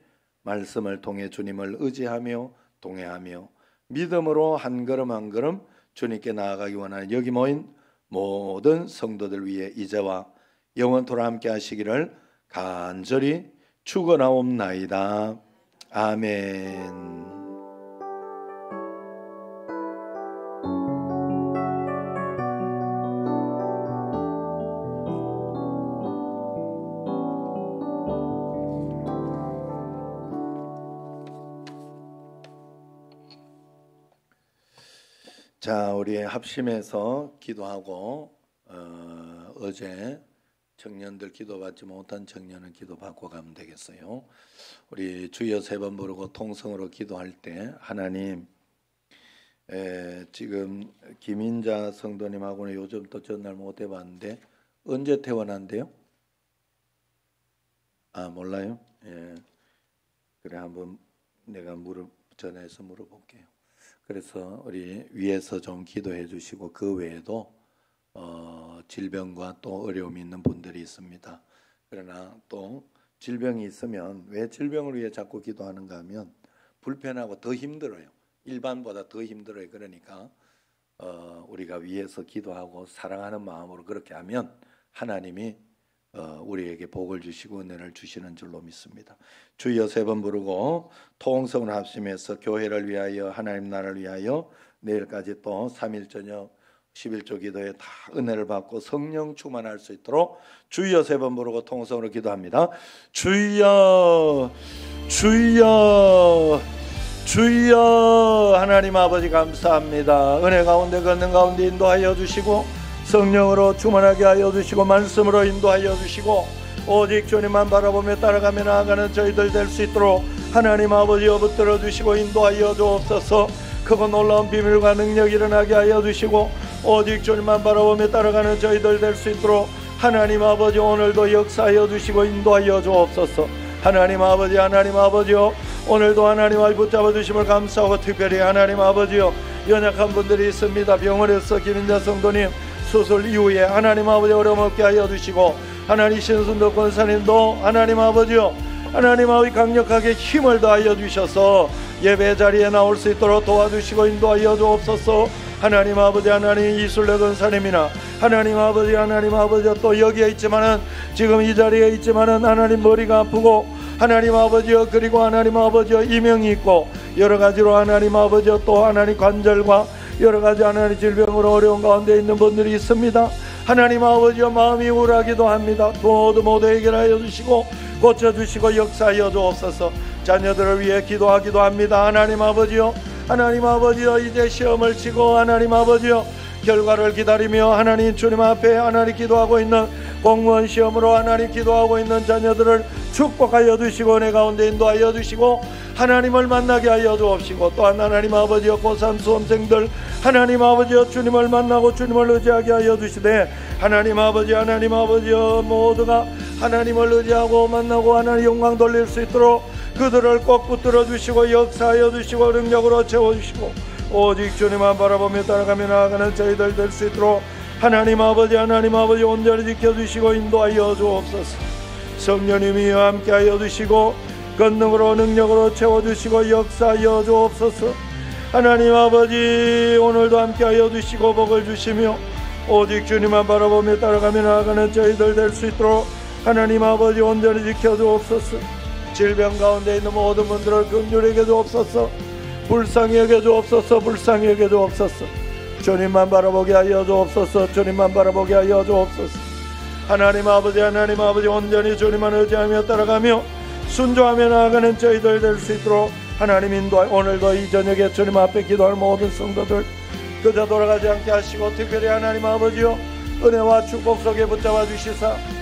말씀을 통해 주님을 의지하며 동해하며 믿음으로 한 걸음 한 걸음 주님께 나아가기 원하는 여기 모인 모든 성도들 위해 이제와 영원토록 함께 하시기를 간절히 축원하옵나이다. 아멘. 자, 우리의 합심해서 기도하고 어, 어제 청년들 기도받지 못한 청년을 기도받고 가면 되겠어요. 우리 주여 세 번 부르고 통성으로 기도할 때 하나님 에, 지금 김인자 성도님하고는 요즘 또 전날 못 해봤는데 언제 퇴원한대요? 아 몰라요? 예. 그래 한번 내가 물어 전해서 물어볼게요. 그래서 우리 위에서 좀 기도해 주시고 그 외에도 어, 질병과 또 어려움이 있는 분들이 있습니다. 그러나 또 질병이 있으면 왜 질병을 위해 자꾸 기도하는가 하면 불편하고 더 힘들어요. 일반보다 더 힘들어요. 그러니까 어, 우리가 위에서 기도하고 사랑하는 마음으로 그렇게 하면 하나님이 어, 우리에게 복을 주시고 은혜를 주시는 줄로 믿습니다. 주여 세 번 부르고 통성을 합심해서 교회를 위하여 하나님 나라를 위하여 내일까지 또 3일 저녁 11조 기도에 다 은혜를 받고 성령 충만할 수 있도록 주여 세 번 부르고 통성으로 기도합니다. 주여 주여 주여 하나님 아버지 감사합니다. 은혜 가운데 걷는 가운데 인도하여 주시고 성령으로 충만하게 하여 주시고 말씀으로 인도하여 주시고 오직 주님만 바라보며 따라가며 나아가는 저희들 될 수 있도록 하나님 아버지 여 붙들어 주시고 인도하여 주옵소서 크고 놀라운 비밀과 능력 일어나게 하여 주시고 오직 주님만 바라보며 따라가는 저희들 될 수 있도록 하나님 아버지 오늘도 역사하여 주시고 인도하여 주옵소서 하나님 아버지 하나님 아버지여 오늘도 하나님 아버 붙잡아 주심을 감사하고 특별히 하나님 아버지여 연약한 분들이 있습니다 병원에서 기인자 성도님 소설 이후에 하나님 아버지 어려움 없게 하여 주시고 하나님 신순도 권사님도 하나님 아버지요 하나님 아버지 강력하게 힘을 다하여 주셔서 예배 자리에 나올 수 있도록 도와주시고 인도하여 주옵소서 하나님 아버지 하나님 이슬레 권사님이나 하나님 아버지 하나님 아버지 또 여기에 있지만은 지금 이 자리에 있지만은 하나님 머리가 아프고 하나님 아버지여 그리고 하나님 아버지여 이명이 있고 여러 가지로 하나님 아버지여 또 하나님 관절과 여러 가지 하나님 의 질병으로 어려운 가운데 있는 분들이 있습니다. 하나님 아버지여 마음이 우울하기도 합니다. 모두 모두 해결하여 주시고 고쳐주시고 역사하여 주옵소서 자녀들을 위해 기도하기도 합니다. 하나님 아버지여 하나님 아버지여 이제 시험을 치고 하나님 아버지여 결과를 기다리며 하나님 주님 앞에 하나님 기도하고 있는 공무원 시험으로 하나님 기도하고 있는 자녀들을 축복하여 주시고 내 가운데 인도하여 주시고 하나님을 만나게 하여 주옵시고 또한 하나님 아버지여 고산 수험생들 하나님 아버지여 주님을 만나고 주님을 의지하게 하여 주시되 하나님 아버지 하나님 아버지여 모두가 하나님을 의지하고 만나고 하나님 영광 돌릴 수 있도록 그들을 꼭 붙들어 주시고 역사하여 주시고 능력으로 채워 주시고 오직 주님만 바라보며 따라가며 나아가는 저희들 될 수 있도록 하나님 아버지 하나님 아버지 온전히 지켜주시고 인도하여 주옵소서 성령님이 함께하여 주시고 권능으로 능력으로 채워주시고 역사하여 주옵소서 하나님 아버지 오늘도 함께하여 주시고 복을 주시며 오직 주님만 바라보며 따라가며 나아가는 저희들 될 수 있도록 하나님 아버지 온전히 지켜주옵소서 질병 가운데 있는 모든 분들을 긍휼에게 주옵소서 불쌍히 여겨주옵소서 불쌍히 여겨주옵소서 주님만 바라보게 하여 주옵소서 주님만 바라보게 하여 주옵소서 하나님 아버지 하나님 아버지 온전히 주님만 의지하며 따라가며 순종하며 나아가는 저희들 될 수 있도록 하나님 인도하 오늘도 이 저녁에 주님 앞에 기도할 모든 성도들 그저 돌아가지 않게 하시고 특별히 하나님 아버지요 은혜와 축복 속에 붙잡아 주시사